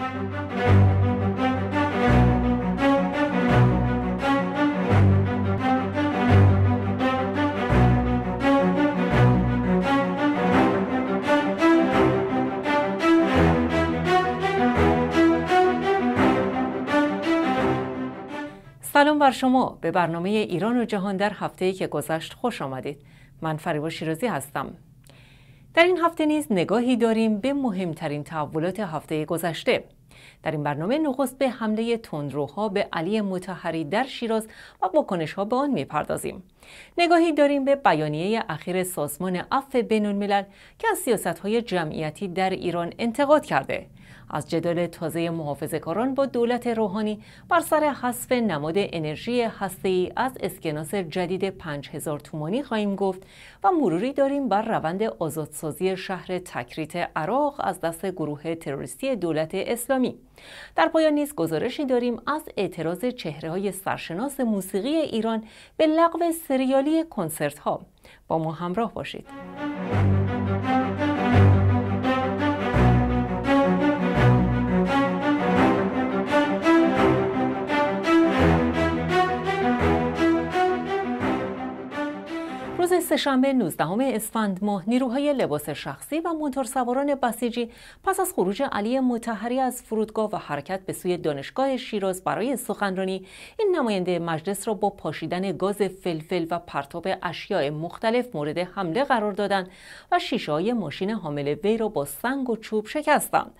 سلام بر شما به برنامه ایران و جهان در هفته‌ای که گذشت خوش آمدید من فریبا شیرازی هستم در این هفته نیز نگاهی داریم به مهمترین تحولات هفته گذشته در این برنامه نخست به حمله تندروها به علی متحری در شیراز و واکنش ها به آن میپردازیم نگاهی داریم به بیانیه اخیر سازمان عفو بین که از سیاست های جمعیتی در ایران انتقاد کرده از جدال تازه محافظهکاران با دولت روحانی بر سر حذف نماد انرژی ای از اسکناس جدید 5000 تومانی خواهیم گفت و مروری داریم بر روند آزادسازی شهر تکریت عراق از دست گروه تروریستی دولت اسلامی در پایان نیز گزارشی داریم از اعتراض چهره های سرشناس موسیقی ایران به لغو سریالی کنسرت ها با ما همراه باشید روز سهشنبه 19 اسفند ماه نیروهای لباس شخصی و موتورسواران بسیجی پس از خروج علی متحری از فرودگاه و حرکت به سوی دانشگاه شیراز برای سخنرانی این نماینده مجلس را با پاشیدن گاز فلفل و پرتاب اشیاء مختلف مورد حمله قرار دادند و شیشه های ماشین حامل وی را با سنگ و چوب شکستند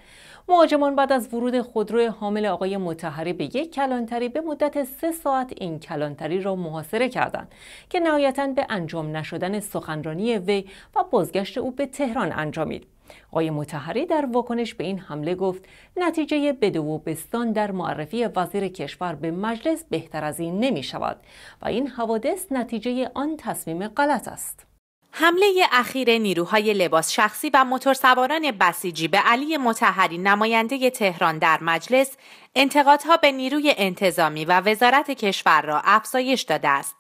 مهاجمان بعد از ورود خودرو حامل آقای متحری به یک کلانتری به مدت سه ساعت این کلانتری را محاصره کردند که نهایتا به انجام نشدن سخنرانی وی و بازگشت او به تهران انجامید. آقای متحری در واکنش به این حمله گفت نتیجه بدو بستان در معرفی وزیر کشور به مجلس بهتر از این نمی شود و این حوادث نتیجه آن تصمیم غلط است. حمله اخیر نیروهای لباس شخصی و موتورسواران بسیجی به علی متحری نماینده تهران در مجلس انتقادها به نیروی انتظامی و وزارت کشور را افزایش داده است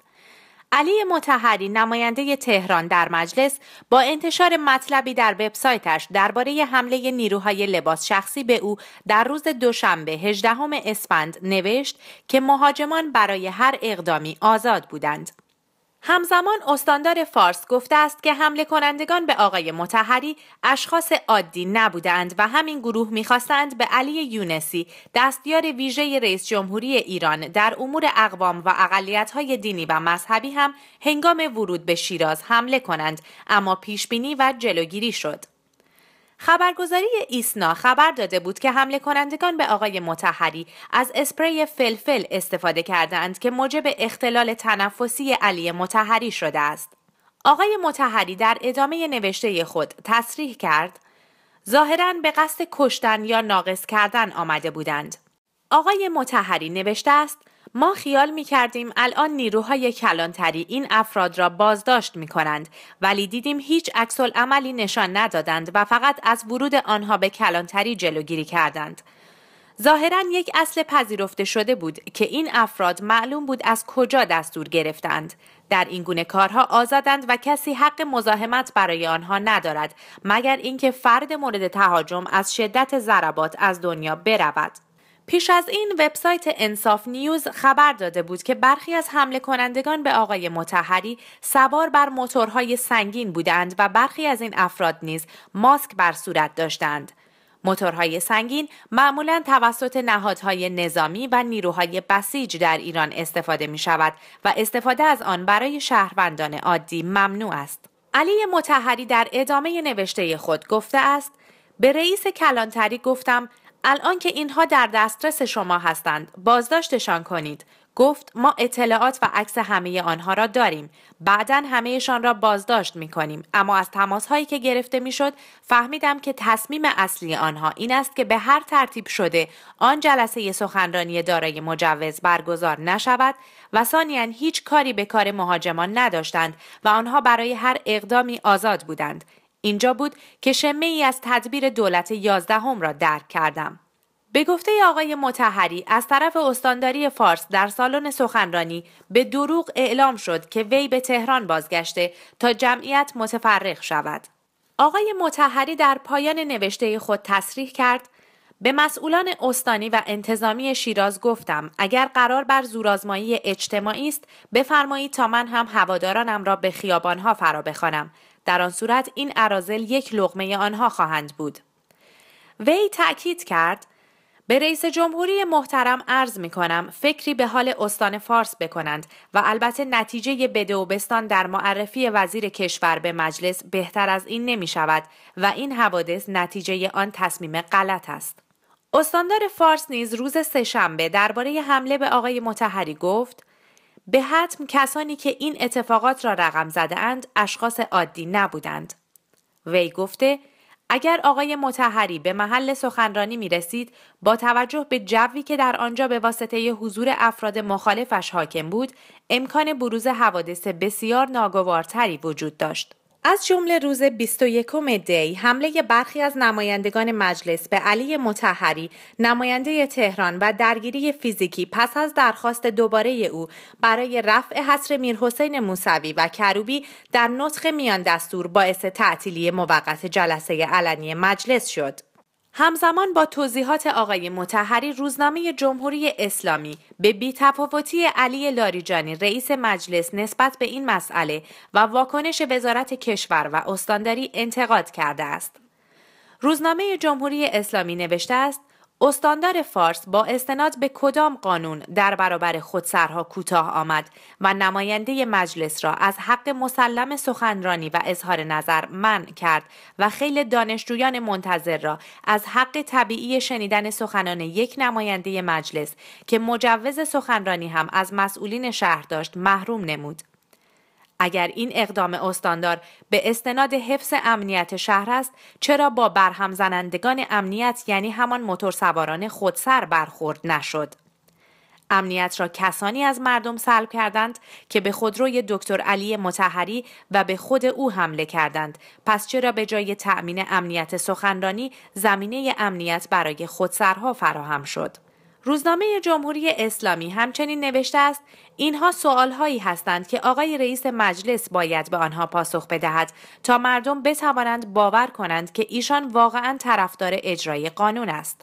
علی متحری نماینده تهران در مجلس با انتشار مطلبی در وبسایتش درباره حمله نیروهای لباس شخصی به او در روز دوشنبه 18 اسفند نوشت که مهاجمان برای هر اقدامی آزاد بودند. همزمان استاندار فارس گفته است که حمله کنندگان به آقای متحری اشخاص عادی نبودند و همین گروه میخواستند به علی یونسی دستیار ویژه رئیس جمهوری ایران در امور اقوام و اقلیت‌های دینی و مذهبی هم هنگام ورود به شیراز حمله کنند اما پیشبینی و جلوگیری شد. خبرگزاری ایسنا خبر داده بود که حمله کنندگان به آقای متحری از اسپری فلفل استفاده کردند که موجب اختلال تنفسی علی متحری شده است. آقای متحری در ادامه نوشته خود تصریح کرد ظاهرا به قصد کشتن یا ناقص کردن آمده بودند. آقای متحری نوشته است ما خیال می کردیم الان نیروهای کلانتری این افراد را بازداشت می کنند ولی دیدیم هیچ عکس عملی نشان ندادند و فقط از ورود آنها به کلانتری جلوگیری کردند. ظاهرا یک اصل پذیرفته شده بود که این افراد معلوم بود از کجا دستور گرفتند در این گونه کارها آزادند و کسی حق مزاحمت برای آنها ندارد مگر اینکه فرد مورد تهاجم از شدت ضربات از دنیا برود پیش از این وبسایت انصاف نیوز خبر داده بود که برخی از حمله کنندگان به آقای متحری سوار بر موتورهای سنگین بودند و برخی از این افراد نیز ماسک بر صورت داشتند. موتورهای سنگین معمولا توسط نهادهای نظامی و نیروهای بسیج در ایران استفاده می شود و استفاده از آن برای شهروندان عادی ممنوع است. علی متحری در ادامه نوشته خود گفته است به رئیس کلانتری گفتم الان که اینها در دسترس شما هستند بازداشتشان کنید گفت ما اطلاعات و عکس همه آنها را داریم بعدا همهشان را بازداشت می کنیم اما از تماس هایی که گرفته می شد فهمیدم که تصمیم اصلی آنها این است که به هر ترتیب شده آن جلسه سخنرانی دارای مجوز برگزار نشود و ثانیا هیچ کاری به کار مهاجمان نداشتند و آنها برای هر اقدامی آزاد بودند اینجا بود که شمه ای از تدبیر دولت یازدهم را درک کردم. به گفته آقای متحری از طرف استانداری فارس در سالن سخنرانی به دروغ اعلام شد که وی به تهران بازگشته تا جمعیت متفرق شود. آقای متحری در پایان نوشته خود تصریح کرد به مسئولان استانی و انتظامی شیراز گفتم اگر قرار بر زورآزمایی اجتماعی است بفرمایید تا من هم هوادارانم را به خیابانها فرا بخوانم در آن صورت این ارازل یک لغمه آنها خواهند بود. وی تأکید کرد به رئیس جمهوری محترم عرض می کنم فکری به حال استان فارس بکنند و البته نتیجه بده و بستان در معرفی وزیر کشور به مجلس بهتر از این نمی شود و این حوادث نتیجه آن تصمیم غلط است. استاندار فارس نیز روز سهشنبه درباره حمله به آقای متحری گفت به حتم کسانی که این اتفاقات را رقم زده اشخاص عادی نبودند. وی گفته اگر آقای متحری به محل سخنرانی می رسید با توجه به جوی که در آنجا به واسطه حضور افراد مخالفش حاکم بود امکان بروز حوادث بسیار ناگوارتری وجود داشت. از جمله روز 21 دی حمله برخی از نمایندگان مجلس به علی متحری نماینده تهران و درگیری فیزیکی پس از درخواست دوباره او برای رفع حصر میرحسین موسوی و کروبی در نطخ میان دستور باعث تعطیلی موقت جلسه علنی مجلس شد. همزمان با توضیحات آقای متحری روزنامه جمهوری اسلامی به بیتفاوتی علی لاریجانی رئیس مجلس نسبت به این مسئله و واکنش وزارت کشور و استانداری انتقاد کرده است. روزنامه جمهوری اسلامی نوشته است استاندار فارس با استناد به کدام قانون در برابر خودسرها کوتاه آمد و نماینده مجلس را از حق مسلم سخنرانی و اظهار نظر من کرد و خیلی دانشجویان منتظر را از حق طبیعی شنیدن سخنان یک نماینده مجلس که مجوز سخنرانی هم از مسئولین شهر داشت محروم نمود. اگر این اقدام استاندار به استناد حفظ امنیت شهر است چرا با برهم زنندگان امنیت یعنی همان موتورسواران خودسر برخورد نشد امنیت را کسانی از مردم سلب کردند که به خودروی دکتر علی متحری و به خود او حمله کردند پس چرا به جای تأمین امنیت سخنرانی زمینه امنیت برای خودسرها فراهم شد روزنامه جمهوری اسلامی همچنین نوشته است اینها سوالهایی هستند که آقای رئیس مجلس باید به آنها پاسخ بدهد تا مردم بتوانند باور کنند که ایشان واقعا طرفدار اجرای قانون است.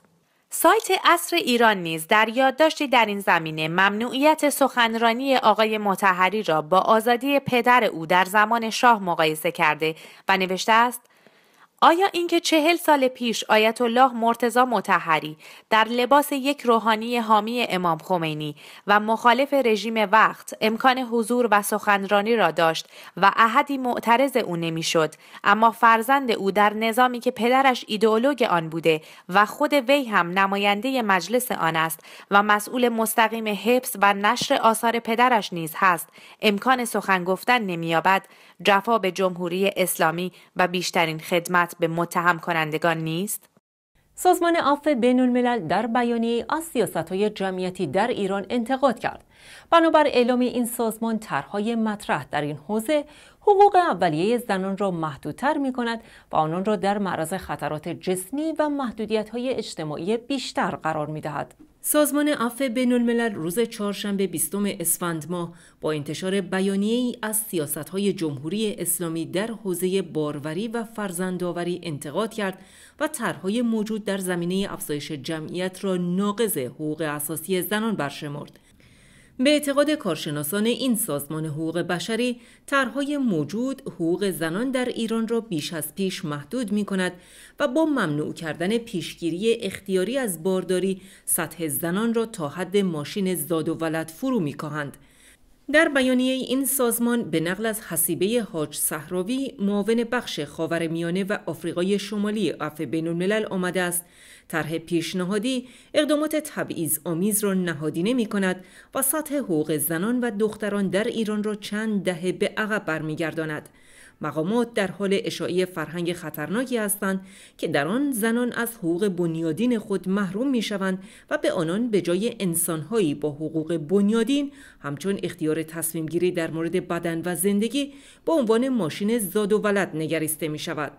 سایت اصر ایران نیز در یادداشتی در این زمینه ممنوعیت سخنرانی آقای متحری را با آزادی پدر او در زمان شاه مقایسه کرده و نوشته است آیا اینکه چهل سال پیش آیت الله مرتزا متحری در لباس یک روحانی حامی امام خمینی و مخالف رژیم وقت امکان حضور و سخنرانی را داشت و احدی معترض او نمیشد اما فرزند او در نظامی که پدرش ایدئولوگ آن بوده و خود وی هم نماینده مجلس آن است و مسئول مستقیم حفظ و نشر آثار پدرش نیز هست امکان سخن گفتن نمییابد جفا به جمهوری اسلامی و بیشترین خدمت به متهم کنندگان نیست؟ سازمان عفو بین الملل در بیانی از سیاست های جمعیتی در ایران انتقاد کرد. بنابر اعلام این سازمان طرحهای مطرح در این حوزه حقوق اولیه زنان را محدودتر می کند و آنان را در معرض خطرات جسمی و محدودیت های اجتماعی بیشتر قرار می دهد. سازمان عفو بین الملل روز چهارشنبه بیستم اسفند ماه با انتشار بیانیه ای از سیاست های جمهوری اسلامی در حوزه باروری و فرزندآوری انتقاد کرد و طرحهای موجود در زمینه افزایش جمعیت را ناقض حقوق اساسی زنان برشمرد. به اعتقاد کارشناسان این سازمان حقوق بشری طرحهای موجود حقوق زنان در ایران را بیش از پیش محدود می کند و با ممنوع کردن پیشگیری اختیاری از بارداری سطح زنان را تا حد ماشین زاد و ولد فرو می کهند. در بیانیه این سازمان به نقل از حسیبه حاج صحراوی معاون بخش خاور میانه و آفریقای شمالی عفو بین آمده است طرح پیشنهادی اقدامات تبعیض آمیز را نهادینه می کند و سطح حقوق زنان و دختران در ایران را چند دهه به عقب برمیگرداند مقامات در حال اشاعه فرهنگ خطرناکی هستند که در آن زنان از حقوق بنیادین خود محروم شوند و به آنان به جای انسانهایی با حقوق بنیادین همچون اختیار گیری در مورد بدن و زندگی با عنوان ماشین زاد و ولد نگریسته می شود.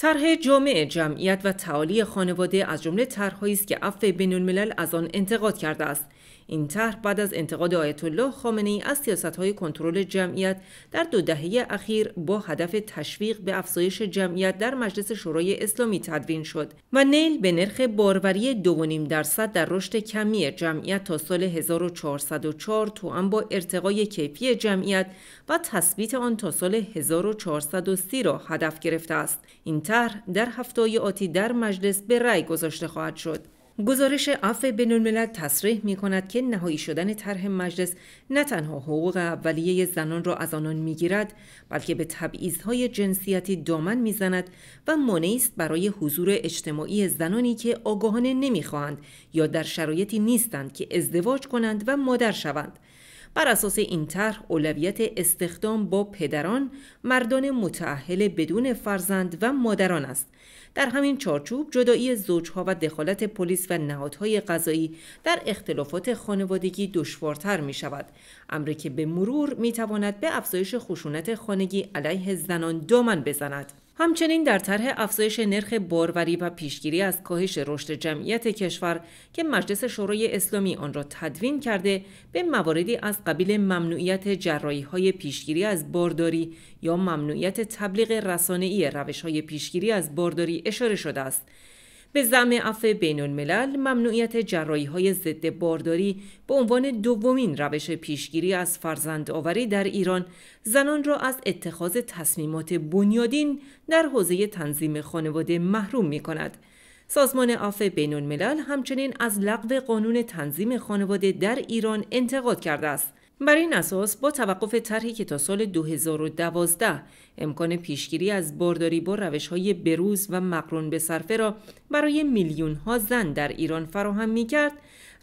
طرح جامع جمعیت و تعالی خانواده از جمله طرحهایی است که عفو بینالملل از آن انتقاد کرده است این طرح بعد از انتقاد آیت الله خامنه ای از سیاست های کنترل جمعیت در دو دهه اخیر با هدف تشویق به افزایش جمعیت در مجلس شورای اسلامی تدوین شد و نیل به نرخ باروری 2.5 درصد در رشد کمی جمعیت تا سال 1404 هم با ارتقای کیفی جمعیت و تثبیت آن تا سال 1430 را هدف گرفته است این طرح در هفته آتی در مجلس به رأی گذاشته خواهد شد گزارش عفو بین تصریح می کند که نهایی شدن طرح مجلس نه تنها حقوق اولیه زنان را از آنان می بلکه به تبعیضهای جنسیتی دامن میزند و مانعی است برای حضور اجتماعی زنانی که آگاهانه نمیخواهند یا در شرایطی نیستند که ازدواج کنند و مادر شوند بر اساس این طرح اولویت استخدام با پدران مردان متعهل بدون فرزند و مادران است در همین چارچوب جدایی زوجها و دخالت پلیس و نهادهای قضایی در اختلافات خانوادگی دشوارتر می شود امری که به مرور می تواند به افزایش خشونت خانگی علیه زنان دامن بزند همچنین در طرح افزایش نرخ باروری و پیشگیری از کاهش رشد جمعیت کشور که مجلس شورای اسلامی آن را تدوین کرده به مواردی از قبیل ممنوعیت جرایی های پیشگیری از بارداری یا ممنوعیت تبلیغ رسانه‌ای روش های پیشگیری از بارداری اشاره شده است به زم عفو بین ممنوعیت جرایی های ضد بارداری به عنوان دومین روش پیشگیری از فرزند آوری در ایران زنان را از اتخاذ تصمیمات بنیادین در حوزه تنظیم خانواده محروم می کند. سازمان عفو بین همچنین از لغو قانون تنظیم خانواده در ایران انتقاد کرده است. بر این اساس با توقف طرحی که تا سال 2012 امکان پیشگیری از بارداری با روش های بروز و مقرون به صرفه را برای میلیون ها زن در ایران فراهم می کرد،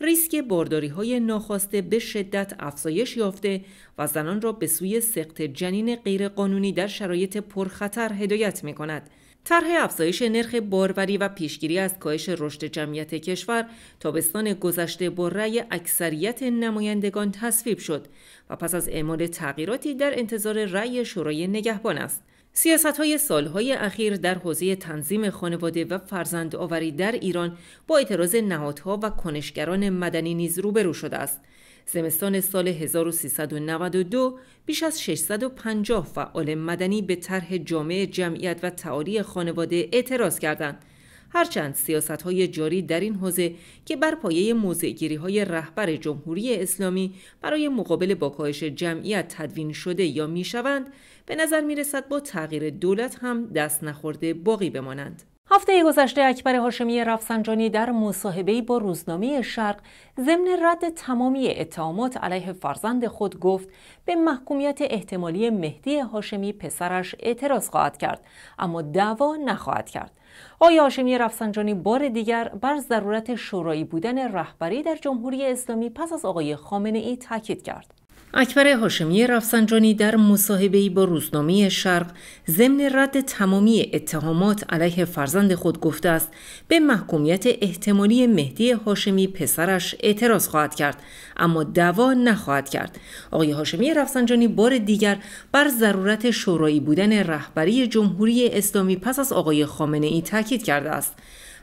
ریسک بارداری های ناخواسته به شدت افزایش یافته و زنان را به سوی سخت جنین غیرقانونی در شرایط پرخطر هدایت می کند. طرح افزایش نرخ باروری و پیشگیری از کاهش رشد جمعیت کشور تابستان گذشته با رأی اکثریت نمایندگان تصویب شد و پس از اعمال تغییراتی در انتظار رأی شورای نگهبان است سیاست های سالهای اخیر در حوزه تنظیم خانواده و فرزند آوری در ایران با اعتراض نهادها و کنشگران مدنی نیز روبرو شده است زمستان سال 1392 بیش از 650 فعال مدنی به طرح جامعه جمعیت و تعالی خانواده اعتراض کردند هرچند سیاست های جاری در این حوزه که بر پایه موزعگیری های رهبر جمهوری اسلامی برای مقابله با کاهش جمعیت تدوین شده یا میشوند به نظر می رسد با تغییر دولت هم دست نخورده باقی بمانند. هفته گذشته اکبر هاشمی رفسنجانی در مصاحبه با روزنامه شرق ضمن رد تمامی اتهامات علیه فرزند خود گفت به محکومیت احتمالی مهدی هاشمی پسرش اعتراض خواهد کرد اما دعوا نخواهد کرد آیا هاشمی رفسنجانی بار دیگر بر ضرورت شورایی بودن رهبری در جمهوری اسلامی پس از آقای خامنه ای تاکید کرد اکبر هاشمی رفسنجانی در مصاحبه‌ای با روزنامه شرق ضمن رد تمامی اتهامات علیه فرزند خود گفته است به محکومیت احتمالی مهدی هاشمی پسرش اعتراض خواهد کرد اما دعوا نخواهد کرد آقای هاشمی رفسنجانی بار دیگر بر ضرورت شورایی بودن رهبری جمهوری اسلامی پس از آقای خامنه ای تاکید کرده است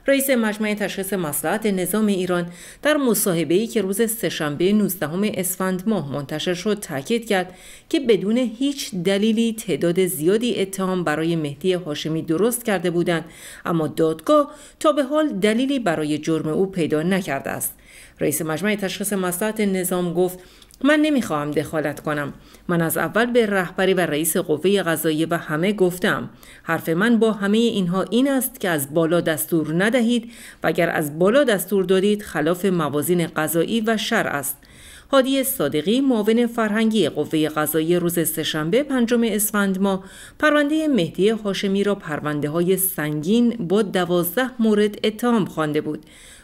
رئیس مجمع تشخیص مسلحت نظام ایران در مصاحبه ای که روز سهشنبه 19 اسفند ماه منتشر شد تاکید کرد که بدون هیچ دلیلی تعداد زیادی اتهام برای مهدی هاشمی درست کرده بودند اما دادگاه تا به حال دلیلی برای جرم او پیدا نکرده است رئیس مجمع تشخیص مسلحت نظام گفت من نمیخواهم دخالت کنم من از اول به رهبری و رئیس قوه قضایی و همه گفتم حرف من با همه اینها این است که از بالا دستور ندهید و اگر از بالا دستور دادید خلاف موازین قضایی و شرع است هادی صادقی معاون فرهنگی قوه قضایی روز سهشنبه پنجم اسفند ما پرونده مهدی هاشمی را پرونده های سنگین با دوازده مورد اتهام خوانده بود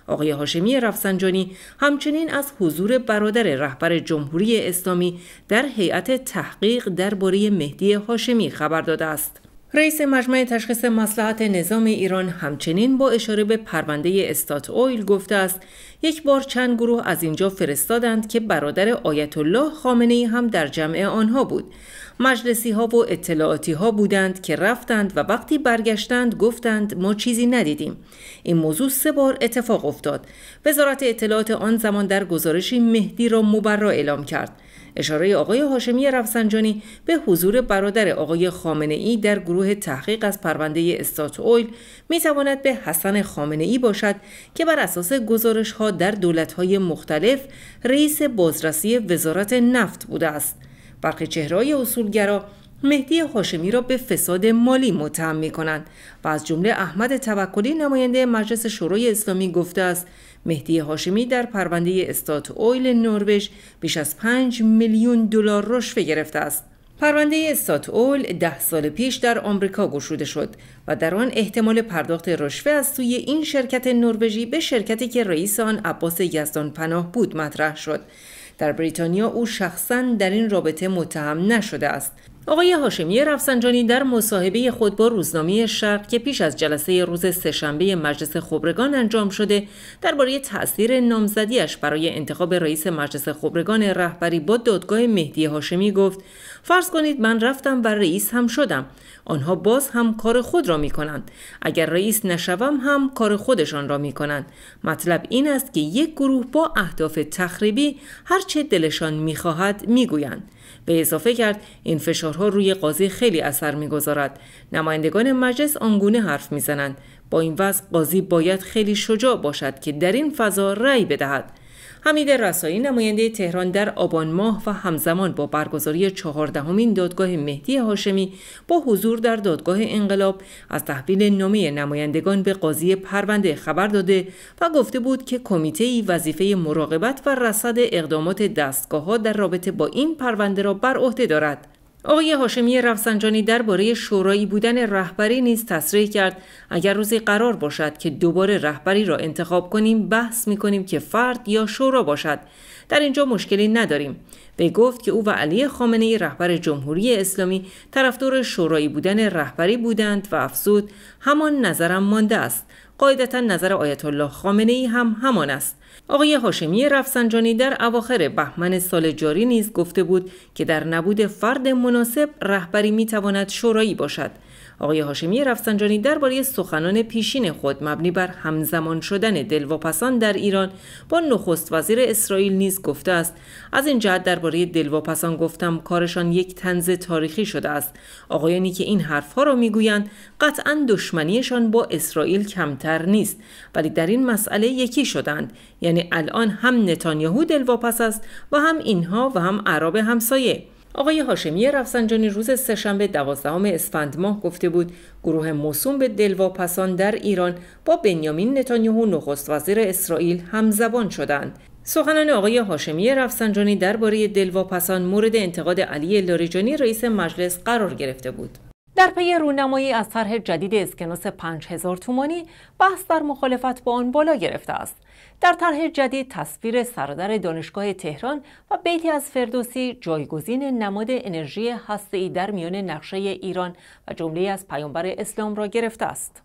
آقای هاشمی رفسنجانی همچنین از حضور برادر رهبر جمهوری اسلامی در هیئت تحقیق درباره مهدی هاشمی خبر داده است رئیس مجمع تشخیص مسلحت نظام ایران همچنین با اشاره به پرونده استات اویل گفته است یک بار چند گروه از اینجا فرستادند که برادر آیت الله خامنه هم در جمع آنها بود مجلسی ها و اطلاعاتی ها بودند که رفتند و وقتی برگشتند گفتند ما چیزی ندیدیم این موضوع سه بار اتفاق افتاد وزارت اطلاعات آن زمان در گزارشی مهدی را مبرا اعلام کرد اشاره آقای هاشمی رفسنجانی به حضور برادر آقای خامنه ای در گروه تحقیق از پرونده استات اویل می تواند به حسن خامنه ای باشد که بر اساس گزارش ها در دولت های مختلف رئیس بازرسی وزارت نفت بوده است. برخی چهرهای اصولگرا مهدی هاشمی را به فساد مالی متهم می کنند و از جمله احمد توکلی نماینده مجلس شورای اسلامی گفته است مهدی هاشمی در پرونده استات اویل نروژ بیش از 5 میلیون دلار رشوه گرفته است پرونده استات اول ده سال پیش در آمریکا گشوده شد و در آن احتمال پرداخت رشوه از سوی این شرکت نروژی به شرکتی که رئیس آن عباس یزدان پناه بود مطرح شد در بریتانیا او شخصا در این رابطه متهم نشده است آقای هاشمی رفسنجانی در مصاحبه خود با روزنامه شرق که پیش از جلسه روز سهشنبه مجلس خبرگان انجام شده درباره تاثیر نامزدیش برای انتخاب رئیس مجلس خبرگان رهبری با دادگاه مهدی هاشمی گفت فرض کنید من رفتم و رئیس هم شدم آنها باز هم کار خود را می کنند اگر رئیس نشوم هم کار خودشان را می کنند مطلب این است که یک گروه با اهداف تخریبی هر چه دلشان میخواهد میگویند به اضافه کرد این فشارها روی قاضی خیلی اثر میگذارد نمایندگان مجلس آنگونه حرف میزنند با این وضع قاضی باید خیلی شجاع باشد که در این فضا رأی بدهد حمید رسایی نماینده تهران در آبان ماه و همزمان با برگزاری چهاردهمین دادگاه مهدی هاشمی با حضور در دادگاه انقلاب از تحویل نامه نمایندگان به قاضی پرونده خبر داده و گفته بود که کمیته ای وظیفه مراقبت و رصد اقدامات دستگاه ها در رابطه با این پرونده را بر عهده دارد آقای هاشمی رفسنجانی درباره شورایی بودن رهبری نیز تصریح کرد اگر روزی قرار باشد که دوباره رهبری را انتخاب کنیم بحث می کنیم که فرد یا شورا باشد در اینجا مشکلی نداریم به گفت که او و علی خامنه رهبر جمهوری اسلامی طرفدار شورایی بودن رهبری بودند و افزود همان نظرم مانده است قاعدتا نظر آیت الله خامنه ای هم همان است آقای هاشمی رفسنجانی در اواخر بهمن سال جاری نیز گفته بود که در نبود فرد مناسب رهبری می تواند شورایی باشد آقای هاشمی رفسنجانی درباره سخنان پیشین خود مبنی بر همزمان شدن دلواپسان در ایران با نخست وزیر اسرائیل نیز گفته است از این جهت درباره دلواپسان گفتم کارشان یک تنز تاریخی شده است آقایانی که این حرفها را میگویند قطعا دشمنیشان با اسرائیل کمتر نیست ولی در این مسئله یکی شدند یعنی الان هم نتانیاهو دلواپس است و هم اینها و هم عرب همسایه آقای هاشمی رفسنجانی روز سهشنبه دوازدهم اسفند ماه گفته بود گروه موسوم به دلواپسان در ایران با بنیامین نتانیاهو نخست وزیر اسرائیل همزبان شدند سخنان آقای هاشمی رفسنجانی درباره دلواپسان مورد انتقاد علی لاریجانی رئیس مجلس قرار گرفته بود در پی رونمایی از طرح جدید اسکناس 5000 تومانی بحث در مخالفت با آن بالا گرفته است در طرح جدید تصویر سردر دانشگاه تهران و بیتی از فردوسی جایگزین نماد انرژی هسته‌ای در میان نقشه ایران و جمله از پیامبر اسلام را گرفته است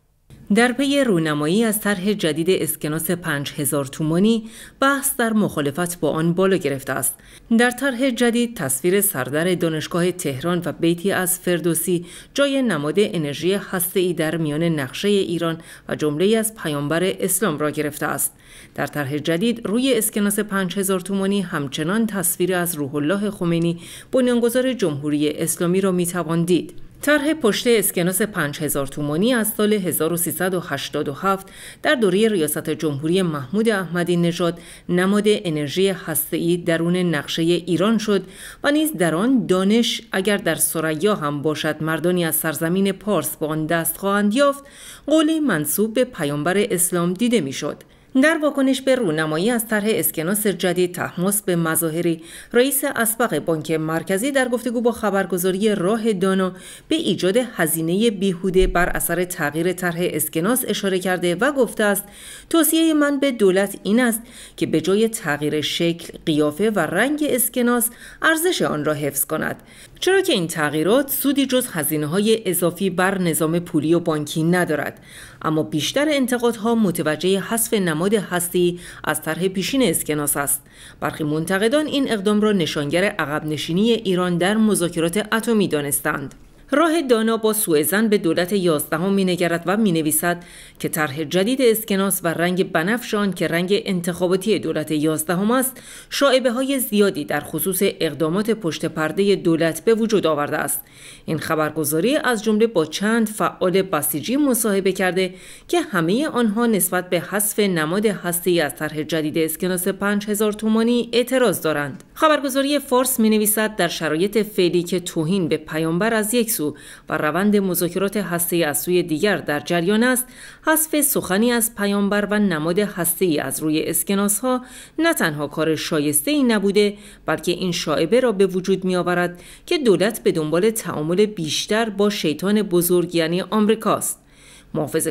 در پی رونمایی از طرح جدید اسکناس 5000 تومانی بحث در مخالفت با آن بالا گرفته است در طرح جدید تصویر سردر دانشگاه تهران و بیتی از فردوسی جای نماد انرژی ای در میان نقشه ایران و جمله از پیامبر اسلام را گرفته است در طرح جدید روی اسکناس 5000 تومانی همچنان تصویر از روح الله خمینی بنیانگذار جمهوری اسلامی را میتوان دید طرح پشت اسکناس 5000 تومانی از سال 1387 در دوره ریاست جمهوری محمود احمدی نژاد نماد انرژی هسته‌ای درون نقشه ایران شد و نیز در آن دانش اگر در سریا هم باشد مردانی از سرزمین پارس به آن دست خواهند یافت قولی منصوب به پیامبر اسلام دیده میشد در واکنش به رونمایی از طرح اسکناس جدید تحمس به مظاهری رئیس اسبق بانک مرکزی در گفتگو با خبرگزاری راه دانا به ایجاد هزینه بیهوده بر اثر تغییر طرح اسکناس اشاره کرده و گفته است توصیه من به دولت این است که به جای تغییر شکل قیافه و رنگ اسکناس ارزش آن را حفظ کند چرا که این تغییرات سودی جز هزینه های اضافی بر نظام پولی و بانکی ندارد اما بیشتر انتقادها متوجه حذف نماد هستی از طرح پیشین اسکناس است برخی منتقدان این اقدام را نشانگر عقب نشینی ایران در مذاکرات اتمی دانستند راه دانا با سوئزن به دولت یازدهم مینگرد و نویسد که طرح جدید اسکناس و رنگ بنفشان که رنگ انتخاباتی دولت یازدهم است شاعبه های زیادی در خصوص اقدامات پشت پرده دولت به وجود آورده است این خبرگزاری از جمله با چند فعال بسیجی مصاحبه کرده که همه آنها نسبت به حذف نماد هستی از طرح جدید اسکناس 5000 تومانی اعتراض دارند خبرگزاری فارس مینویسد در شرایط فعلی که توهین به پیامبر از یک سو و روند مذاکرات هسته از سوی دیگر در جریان است حذف سخنی از پیامبر و نماد هسته از روی اسکناس ها نه تنها کار شایسته ای نبوده بلکه این شاعبه را به وجود می آورد که دولت به دنبال تعامل بیشتر با شیطان بزرگ یعنی آمریکاست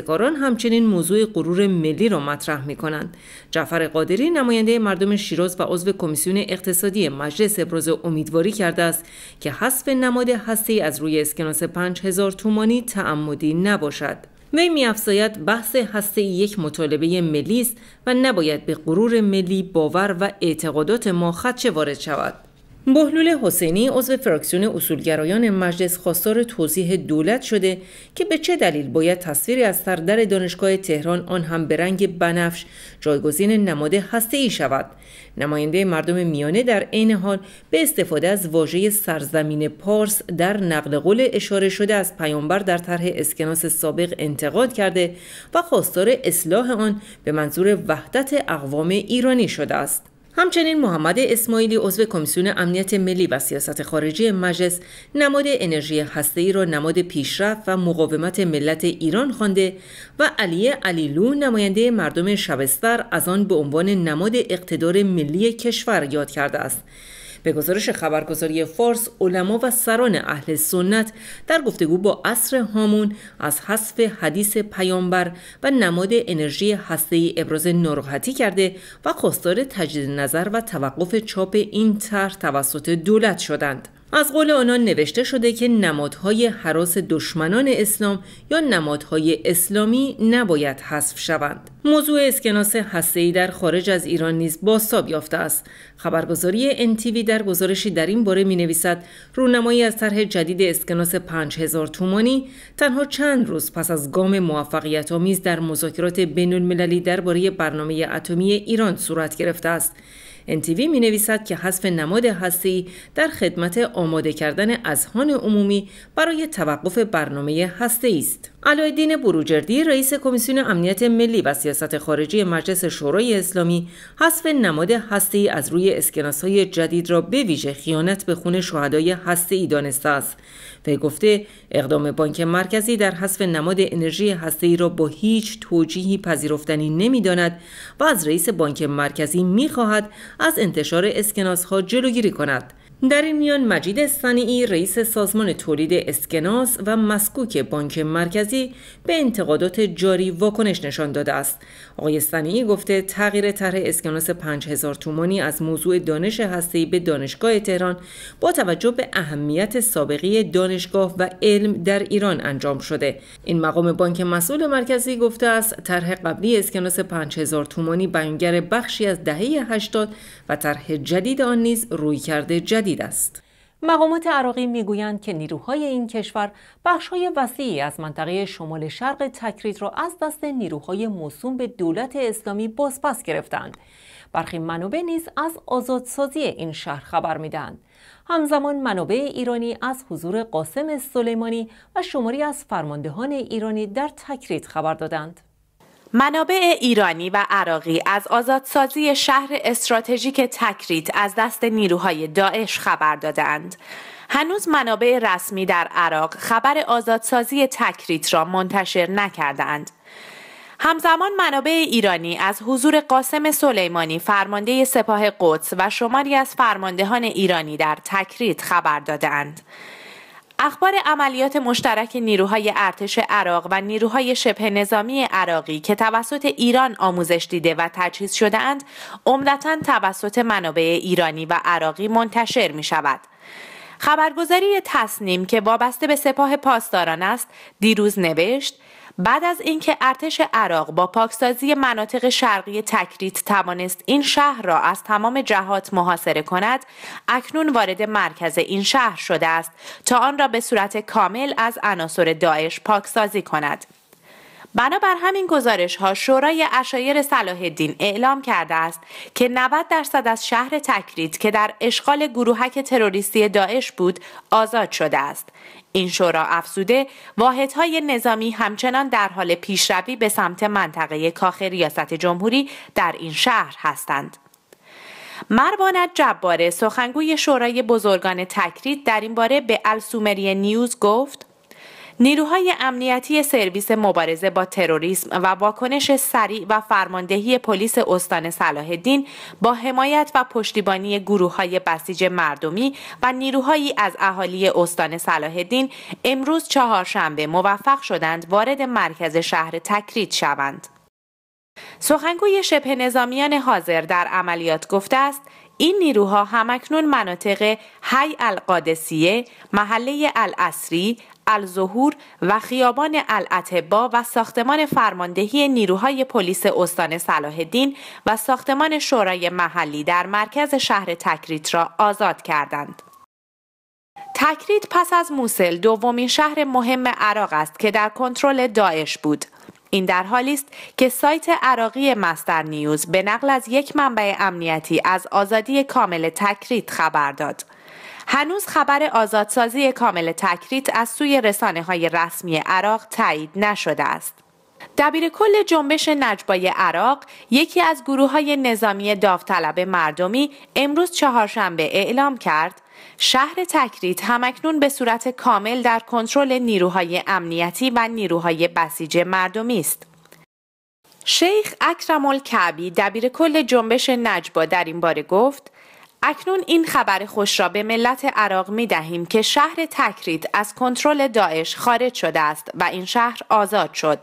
کاران همچنین موضوع غرور ملی را مطرح می کنند. جعفر قادری نماینده مردم شیراز و عضو کمیسیون اقتصادی مجلس ابراز امیدواری کرده است که حذف نماد هستی از روی اسکناس 5000 تومانی تعمدی نباشد. وی میافزاید بحث هسته یک مطالبه ملی است و نباید به غرور ملی باور و اعتقادات ما خدشه وارد شود بهلول حسینی عضو فراکسیون اصولگرایان مجلس خواستار توضیح دولت شده که به چه دلیل باید تصویری از سردر دانشگاه تهران آن هم به رنگ بنفش جایگزین نماد هسته ای شود نماینده مردم میانه در عین حال به استفاده از واژه سرزمین پارس در نقل قول اشاره شده از پیامبر در طرح اسکناس سابق انتقاد کرده و خواستار اصلاح آن به منظور وحدت اقوام ایرانی شده است همچنین محمد اسماعیلی عضو کمیسیون امنیت ملی و سیاست خارجی مجلس نماد انرژی ای را نماد پیشرفت و مقاومت ملت ایران خوانده و علی علیلو نماینده مردم شبستر از آن به عنوان نماد اقتدار ملی کشور یاد کرده است به گزارش خبرگزاری فارس علما و سران اهل سنت در گفتگو با اصر هامون از حذف حدیث پیامبر و نماد انرژی هسته ابراز ناراحتی کرده و خواستار تجدید نظر و توقف چاپ این طرح توسط دولت شدند از قول آنان نوشته شده که نمادهای حراس دشمنان اسلام یا نمادهای اسلامی نباید حذف شوند. موضوع اسکناس ای در خارج از ایران نیز باستاب یافته است. خبرگزاری انتیوی در گزارشی در این باره می نویسد رونمایی از طرح جدید اسکناس 5000 تومانی تنها چند روز پس از گام موفقیت آمیز در مذاکرات بین المللی درباره برنامه اتمی ایران صورت گرفته است. انتیوی می نویسد که حذف نماد هستی در خدمت آماده کردن اذهان عمومی برای توقف برنامه هسته است. علایدین بروجردی رئیس کمیسیون امنیت ملی و سیاست خارجی مجلس شورای اسلامی حذف نماد ای از روی اسکناس های جدید را به ویژه خیانت به خون شهدای ای دانسته است وی گفته اقدام بانک مرکزی در حذف نماد انرژی هسته‌ای را با هیچ توجیهی پذیرفتنی نمی‌داند و از رئیس بانک مرکزی می‌خواهد از انتشار اسکناسها جلوگیری کند در این میان مجید استانی، رئیس سازمان تولید اسکناس و مسکوک بانک مرکزی به انتقادات جاری واکنش نشان داده است آقای استانی گفته تغییر طرح اسکناس 5000 تومانی از موضوع دانش هستی به دانشگاه تهران با توجه به اهمیت سابقه دانشگاه و علم در ایران انجام شده این مقام بانک مسئول مرکزی گفته است طرح قبلی اسکناس 5000 تومانی بیانگر بخشی از دهه 80 و طرح جدید آن نیز رویکرد جدید شدید است. مقامات عراقی میگویند که نیروهای این کشور بخشهای وسیعی از منطقه شمال شرق تکریت را از دست نیروهای موسوم به دولت اسلامی بازپس گرفتند. برخی منابع نیز از آزادسازی این شهر خبر میدهند. همزمان منابع ایرانی از حضور قاسم سلیمانی و شماری از فرماندهان ایرانی در تکریت خبر دادند. منابع ایرانی و عراقی از آزادسازی شهر استراتژیک تکریت از دست نیروهای داعش خبر دادند. هنوز منابع رسمی در عراق خبر آزادسازی تکریت را منتشر نکردند. همزمان منابع ایرانی از حضور قاسم سلیمانی فرمانده سپاه قدس و شماری از فرماندهان ایرانی در تکریت خبر دادند. اخبار عملیات مشترک نیروهای ارتش عراق و نیروهای شبه نظامی عراقی که توسط ایران آموزش دیده و تجهیز شده اند عمدتا توسط منابع ایرانی و عراقی منتشر می شود. خبرگزاری تصنیم که وابسته به سپاه پاسداران است دیروز نوشت بعد از اینکه ارتش عراق با پاکسازی مناطق شرقی تکریت توانست این شهر را از تمام جهات محاصره کند اکنون وارد مرکز این شهر شده است تا آن را به صورت کامل از عناصر داعش پاکسازی کند بنابر همین گزارش ها شورای اشایر صلاح الدین اعلام کرده است که 90 درصد از شهر تکرید که در اشغال گروهک تروریستی داعش بود آزاد شده است این شورا افزوده واحدهای نظامی همچنان در حال پیشروی به سمت منطقه کاخ ریاست جمهوری در این شهر هستند مربانت جباره سخنگوی شورای بزرگان تکرید در این باره به السومری نیوز گفت نیروهای امنیتی سرویس مبارزه با تروریسم و واکنش سریع و فرماندهی پلیس استان صلاح الدین با حمایت و پشتیبانی گروه های بسیج مردمی و نیروهایی از اهالی استان صلاح الدین امروز چهارشنبه موفق شدند وارد مرکز شهر تکرید شوند. سخنگوی شبه نظامیان حاضر در عملیات گفته است این نیروها همکنون مناطق حی القادسیه، محله الاسری، الظهور و خیابان الاتبا و ساختمان فرماندهی نیروهای پلیس استان صلاح و ساختمان شورای محلی در مرکز شهر تکریت را آزاد کردند. تکریت پس از موسل دومین شهر مهم عراق است که در کنترل داعش بود. این در حالی است که سایت عراقی مستر نیوز به نقل از یک منبع امنیتی از آزادی کامل تکریت خبر داد. هنوز خبر آزادسازی کامل تکریت از سوی رسانه های رسمی عراق تایید نشده است. دبیر کل جنبش نجبای عراق یکی از گروه های نظامی داوطلب مردمی امروز چهارشنبه اعلام کرد شهر تکریت همکنون به صورت کامل در کنترل نیروهای امنیتی و نیروهای بسیج مردمی است. شیخ اکرم الکعبی دبیر کل جنبش نجبا در این باره گفت اکنون این خبر خوش را به ملت عراق می دهیم که شهر تکریت از کنترل داعش خارج شده است و این شهر آزاد شد.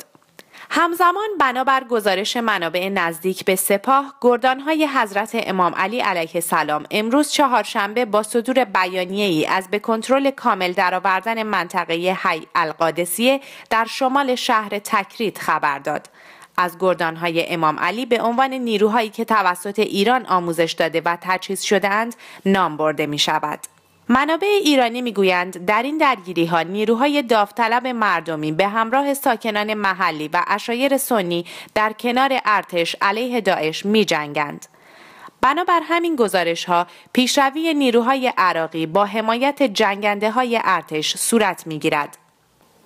همزمان بنابر گزارش منابع نزدیک به سپاه گردانهای حضرت امام علی علیه السلام امروز چهارشنبه با صدور بیانیه ای از به کنترل کامل درآوردن منطقه حی القادسیه در شمال شهر تکریت خبر داد از گردانهای امام علی به عنوان نیروهایی که توسط ایران آموزش داده و تجهیز شدهاند نام برده می شود. منابع ایرانی میگویند در این درگیری ها نیروهای داوطلب مردمی به همراه ساکنان محلی و اشایر سنی در کنار ارتش علیه داعش میجنگند. بنابر همین گزارش ها پیشروی نیروهای عراقی با حمایت جنگنده های ارتش صورت می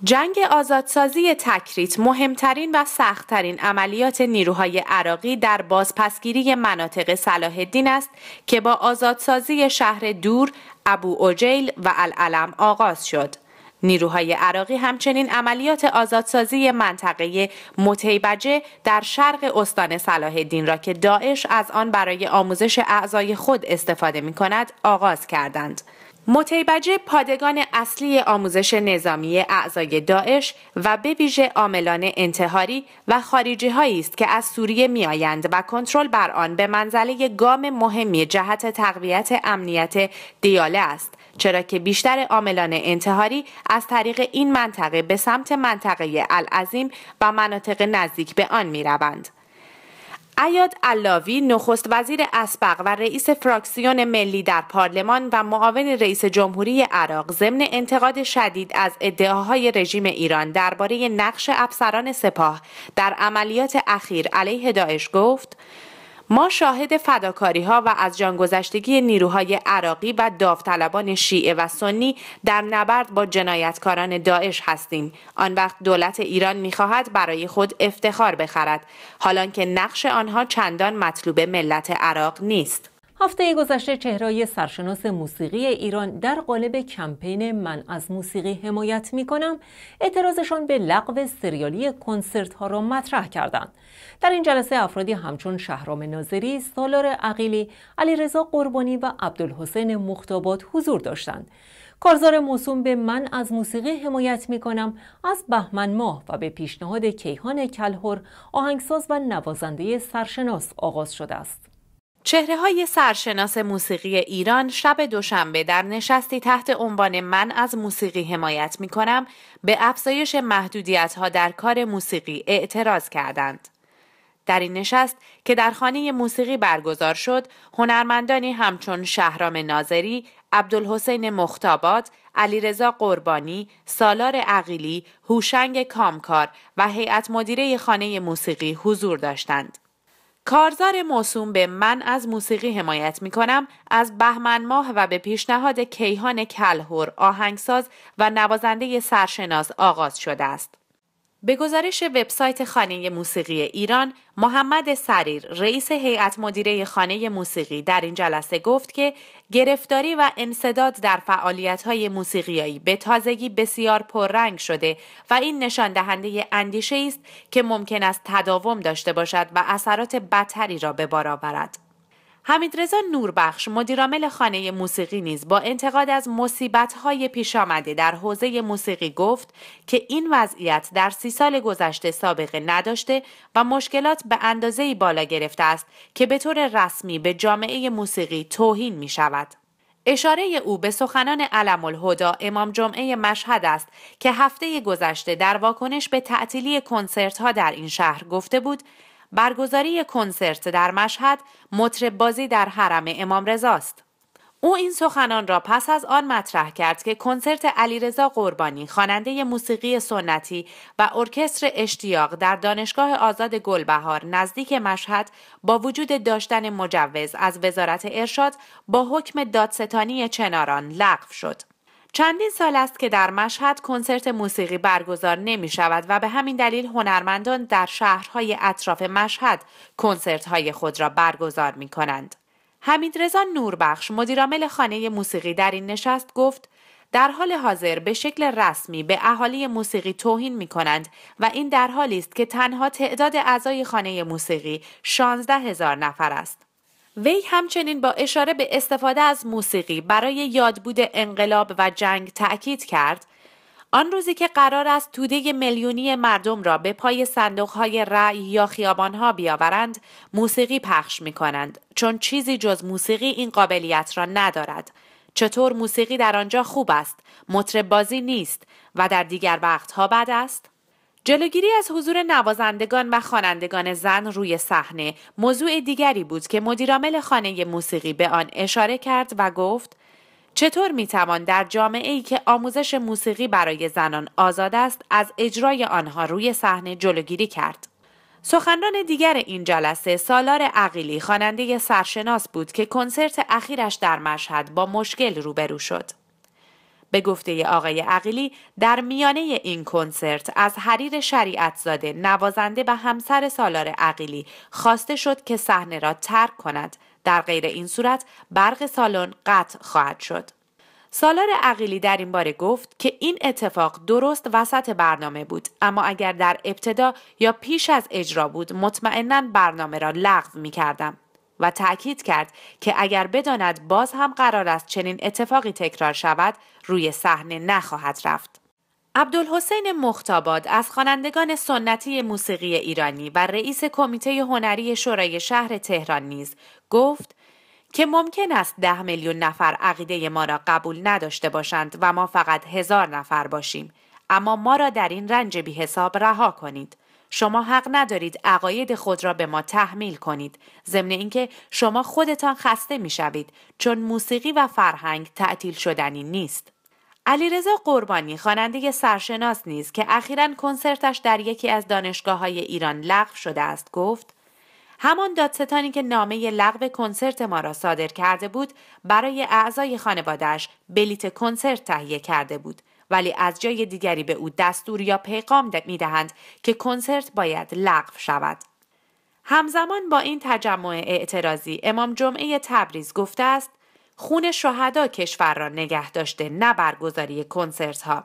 جنگ آزادسازی تکریت مهمترین و سختترین عملیات نیروهای عراقی در بازپسگیری مناطق صلاح الدین است که با آزادسازی شهر دور، ابو اوجیل و العلم آغاز شد. نیروهای عراقی همچنین عملیات آزادسازی منطقه متیبجه در شرق استان صلاح الدین را که داعش از آن برای آموزش اعضای خود استفاده می کند آغاز کردند. متیبجه پادگان اصلی آموزش نظامی اعضای داعش و به ویژه عاملان انتحاری و خارجی هایی است که از سوریه آیند و کنترل بر آن به منزله گام مهمی جهت تقویت امنیت دیاله است چرا که بیشتر عاملان انتحاری از طریق این منطقه به سمت منطقه العظیم و مناطق نزدیک به آن می روند. عیاد علاوی نخست وزیر اسبق و رئیس فراکسیون ملی در پارلمان و معاون رئیس جمهوری عراق ضمن انتقاد شدید از ادعاهای رژیم ایران درباره نقش افسران سپاه در عملیات اخیر علیه داعش گفت ما شاهد فداکاری ها و از جان گذشتگی نیروهای عراقی و داوطلبان شیعه و سنی در نبرد با جنایتکاران داعش هستیم آن وقت دولت ایران میخواهد برای خود افتخار بخرد حالان که نقش آنها چندان مطلوب ملت عراق نیست هفته گذشته چهرهای سرشناس موسیقی ایران در قالب کمپین من از موسیقی حمایت می کنم اعتراضشان به لغو سریالی کنسرت ها را مطرح کردند. در این جلسه افرادی همچون شهرام ناظری، سالار عقیلی، رضا قربانی و عبدالحسین مختابات حضور داشتند. کارزار موسوم به من از موسیقی حمایت می کنم از بهمن ماه و به پیشنهاد کیهان کلهر آهنگساز و نوازنده سرشناس آغاز شده است. چهره های سرشناس موسیقی ایران شب دوشنبه در نشستی تحت عنوان من از موسیقی حمایت می کنم به افزایش محدودیت ها در کار موسیقی اعتراض کردند. در این نشست که در خانه موسیقی برگزار شد، هنرمندانی همچون شهرام ناظری، عبدالحسین مختابات، علیرضا قربانی، سالار عقیلی، هوشنگ کامکار و هیئت مدیره خانه موسیقی حضور داشتند. کارزار موسوم به من از موسیقی حمایت می کنم از بهمن ماه و به پیشنهاد کیهان کلهور آهنگساز و نوازنده سرشناس آغاز شده است. به گزارش وبسایت خانه موسیقی ایران، محمد سریر رئیس هیئت مدیره خانه موسیقی در این جلسه گفت که گرفتاری و انصداد در فعالیت‌های موسیقیایی به تازگی بسیار پررنگ شده و این نشان دهنده اندیشه است که ممکن است تداوم داشته باشد و اثرات بدتری را به بار آورد. حمیدرضا نوربخش مدیرامل خانه موسیقی نیز با انتقاد از مصیبت‌های پیش آمده در حوزه موسیقی گفت که این وضعیت در سی سال گذشته سابقه نداشته و مشکلات به اندازه‌ای بالا گرفته است که به طور رسمی به جامعه موسیقی توهین می شود. اشاره او به سخنان علم الهدا امام جمعه مشهد است که هفته گذشته در واکنش به تعطیلی کنسرت ها در این شهر گفته بود برگزاری کنسرت در مشهد مطرب بازی در حرم امام رضاست. او این سخنان را پس از آن مطرح کرد که کنسرت علیرضا قربانی خواننده موسیقی سنتی و ارکستر اشتیاق در دانشگاه آزاد گلبهار نزدیک مشهد با وجود داشتن مجوز از وزارت ارشاد با حکم دادستانی چناران لغو شد چندین سال است که در مشهد کنسرت موسیقی برگزار نمی شود و به همین دلیل هنرمندان در شهرهای اطراف مشهد کنسرت های خود را برگزار می کنند. حمید رزا نوربخش مدیرعامل خانه موسیقی در این نشست گفت در حال حاضر به شکل رسمی به اهالی موسیقی توهین می کنند و این در حالی است که تنها تعداد اعضای خانه موسیقی 16 هزار نفر است. وی همچنین با اشاره به استفاده از موسیقی برای یادبود انقلاب و جنگ تأکید کرد آن روزی که قرار است توده میلیونی مردم را به پای صندوقهای رأی یا خیابانها بیاورند موسیقی پخش می کنند چون چیزی جز موسیقی این قابلیت را ندارد چطور موسیقی در آنجا خوب است مطرب بازی نیست و در دیگر وقتها بد است جلوگیری از حضور نوازندگان و خوانندگان زن روی صحنه موضوع دیگری بود که مدیرعامل خانه موسیقی به آن اشاره کرد و گفت چطور میتوان در جامعه ای که آموزش موسیقی برای زنان آزاد است از اجرای آنها روی صحنه جلوگیری کرد سخنران دیگر این جلسه سالار عقیلی خواننده سرشناس بود که کنسرت اخیرش در مشهد با مشکل روبرو شد به گفته آقای عقیلی در میانه این کنسرت از حریر زاده نوازنده به همسر سالار عقیلی خواسته شد که صحنه را ترک کند در غیر این صورت برق سالن قطع خواهد شد سالار عقیلی در این باره گفت که این اتفاق درست وسط برنامه بود اما اگر در ابتدا یا پیش از اجرا بود مطمئنا برنامه را لغو می کردم. و تأکید کرد که اگر بداند باز هم قرار است چنین اتفاقی تکرار شود روی صحنه نخواهد رفت. عبدالحسین مختاباد از خوانندگان سنتی موسیقی ایرانی و رئیس کمیته هنری شورای شهر تهران نیز گفت که ممکن است ده میلیون نفر عقیده ما را قبول نداشته باشند و ما فقط هزار نفر باشیم اما ما را در این رنج بی حساب رها کنید شما حق ندارید عقاید خود را به ما تحمیل کنید ضمن اینکه شما خودتان خسته میشوید چون موسیقی و فرهنگ تعطیل شدنی نیست علیرضا قربانی خواننده سرشناس نیست که اخیرا کنسرتش در یکی از دانشگاه های ایران لغو شده است گفت همان دادستانی که نامه لغو کنسرت ما را صادر کرده بود برای اعضای خانوادهش بلیت کنسرت تهیه کرده بود ولی از جای دیگری به او دستور یا پیغام میدهند که کنسرت باید لغو شود همزمان با این تجمع اعتراضی امام جمعه تبریز گفته است خون شهدا کشور را نگه داشته نه برگزاری کنسرت ها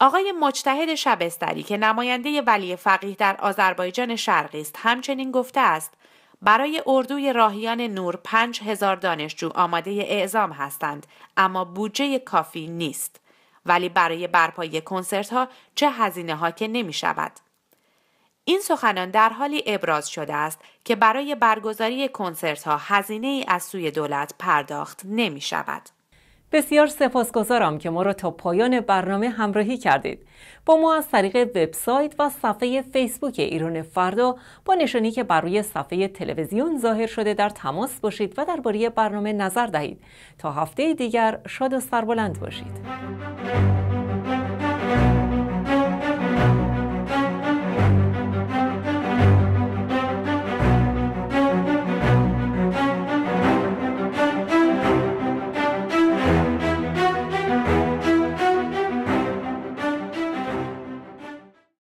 آقای مجتهد شبستری که نماینده ولی فقیه در آذربایجان شرقی است همچنین گفته است برای اردوی راهیان نور پنج هزار دانشجو آماده اعزام هستند اما بودجه کافی نیست. ولی برای برپایی کنسرت ها چه هزینه ها که نمی شود. این سخنان در حالی ابراز شده است که برای برگزاری کنسرت ها هزینه ای از سوی دولت پرداخت نمی شود. بسیار سپاسگزارم که ما را تا پایان برنامه همراهی کردید. با ما از طریق وبسایت و صفحه فیسبوک ایران فردا با نشانی که بر روی صفحه تلویزیون ظاهر شده در تماس باشید و درباره برنامه نظر دهید. تا هفته دیگر شاد و سربلند باشید.